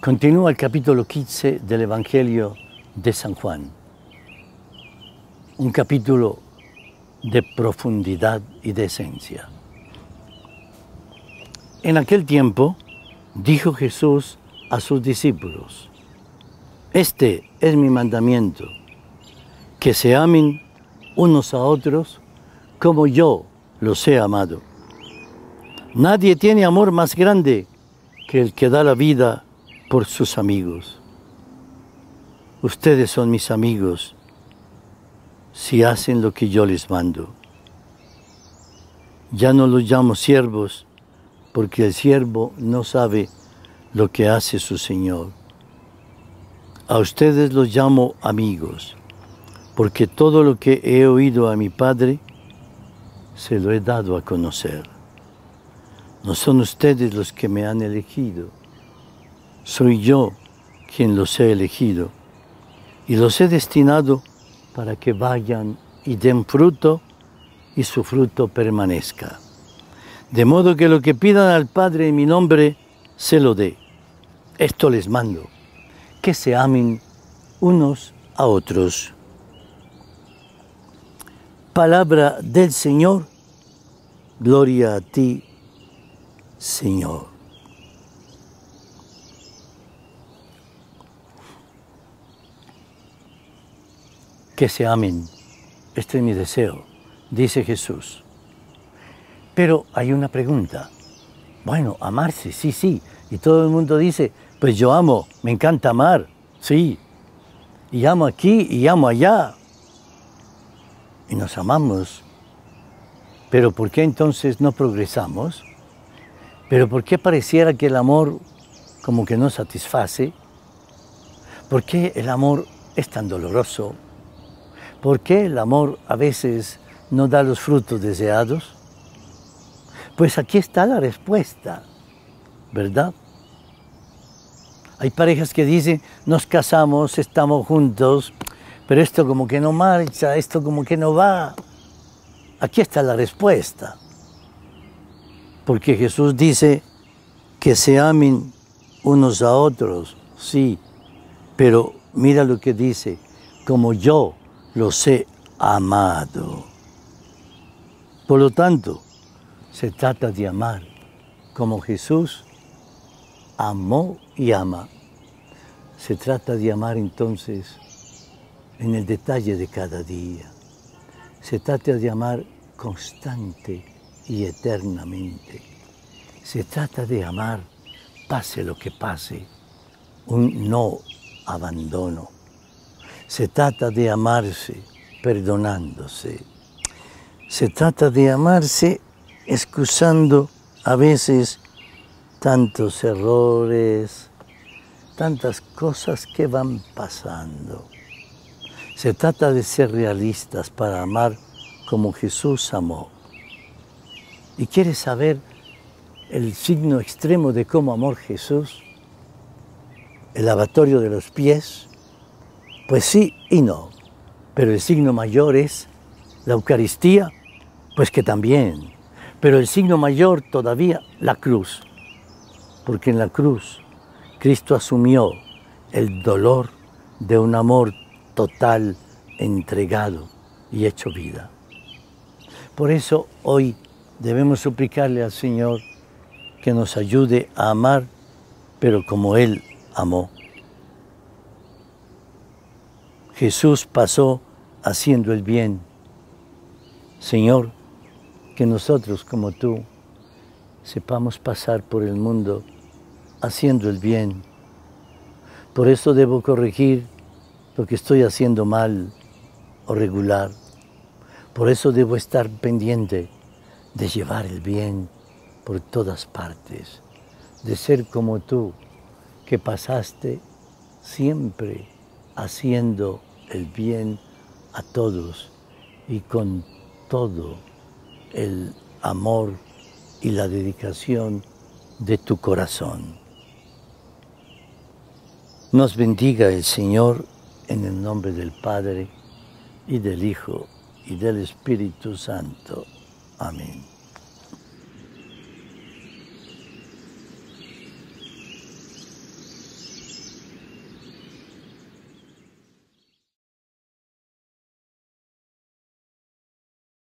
Continúa el capítulo 15 del Evangelio de San Juan, un capítulo de profundidad y de esencia. En aquel tiempo dijo Jesús a sus discípulos, Este es mi mandamiento, que se amen unos a otros como yo los he amado. Nadie tiene amor más grande que el que da la vida por sus amigos. Ustedes son mis amigos si hacen lo que yo les mando. Ya no los llamo siervos porque el siervo no sabe lo que hace su Señor. A ustedes los llamo amigos porque todo lo que he oído a mi Padre se lo he dado a conocer. No son ustedes los que me han elegido, soy yo quien los he elegido y los he destinado para que vayan y den fruto y su fruto permanezca. De modo que lo que pidan al Padre en mi nombre, se lo dé. Esto les mando, que se amen unos a otros. Palabra del Señor, gloria a ti, Señor. que se amen. Este es mi deseo, dice Jesús. Pero hay una pregunta. Bueno, amarse, sí, sí. Y todo el mundo dice, pues yo amo, me encanta amar, sí. Y amo aquí y amo allá. Y nos amamos. Pero ¿por qué entonces no progresamos? ¿Pero por qué pareciera que el amor como que no satisface? ¿Por qué el amor es tan doloroso? ¿Por qué el amor a veces no da los frutos deseados? Pues aquí está la respuesta, ¿verdad? Hay parejas que dicen, nos casamos, estamos juntos, pero esto como que no marcha, esto como que no va. Aquí está la respuesta. Porque Jesús dice que se amen unos a otros, sí, pero mira lo que dice, como yo los he amado. Por lo tanto, se trata de amar como Jesús amó y ama. Se trata de amar entonces en el detalle de cada día. Se trata de amar constante y eternamente. Se trata de amar pase lo que pase, un no abandono. Se trata de amarse perdonándose. Se trata de amarse excusando a veces tantos errores, tantas cosas que van pasando. Se trata de ser realistas para amar como Jesús amó. ¿Y quieres saber el signo extremo de cómo amó Jesús? El lavatorio de los pies, pues sí y no. Pero el signo mayor es la Eucaristía, pues que también. Pero el signo mayor todavía, la cruz. Porque en la cruz Cristo asumió el dolor de un amor total, entregado y hecho vida. Por eso hoy debemos suplicarle al Señor que nos ayude a amar, pero como Él amó. Jesús pasó haciendo el bien. Señor, que nosotros como tú sepamos pasar por el mundo haciendo el bien. Por eso debo corregir lo que estoy haciendo mal o regular. Por eso debo estar pendiente de llevar el bien por todas partes, de ser como tú, que pasaste siempre haciendo el bien a todos y con todo el amor y la dedicación de tu corazón. Nos bendiga el Señor en el nombre del Padre y del Hijo y del Espíritu Santo. Amén.